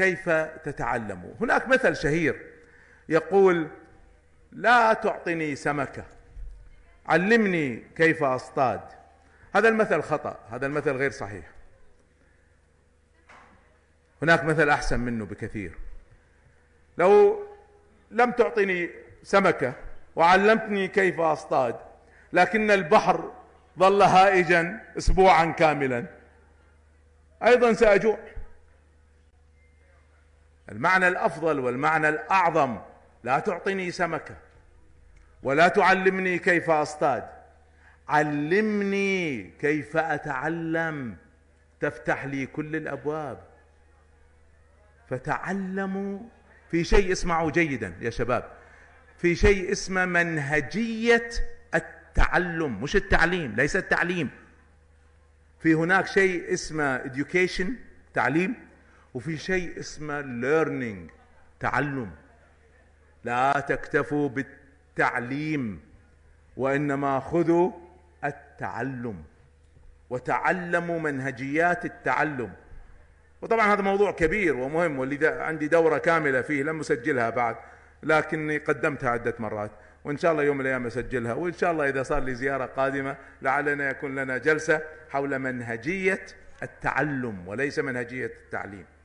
كيف تتعلموا هناك مثل شهير يقول لا تعطني سمكه علمني كيف اصطاد هذا المثل خطا هذا المثل غير صحيح هناك مثل احسن منه بكثير لو لم تعطني سمكه وعلمتني كيف اصطاد لكن البحر ظل هائجا اسبوعا كاملا ايضا ساجوع المعنى الافضل والمعنى الاعظم لا تعطني سمكه ولا تعلمني كيف اصطاد علمني كيف اتعلم تفتح لي كل الابواب فتعلموا في شيء اسمعوا جيدا يا شباب في شيء اسمه منهجيه التعلم مش التعليم ليس التعليم في هناك شيء اسمه education تعليم وفي شيء اسمه ليرنينج تعلم لا تكتفوا بالتعليم وانما خذوا التعلم وتعلموا منهجيات التعلم وطبعا هذا موضوع كبير ومهم واللي عندي دورة كاملة فيه لم أسجلها بعد لكني قدمتها عدة مرات وإن شاء الله يوم من الأيام أسجلها وإن شاء الله إذا صار لي زيارة قادمة لعلنا يكون لنا جلسة حول منهجية التعلم وليس منهجية التعليم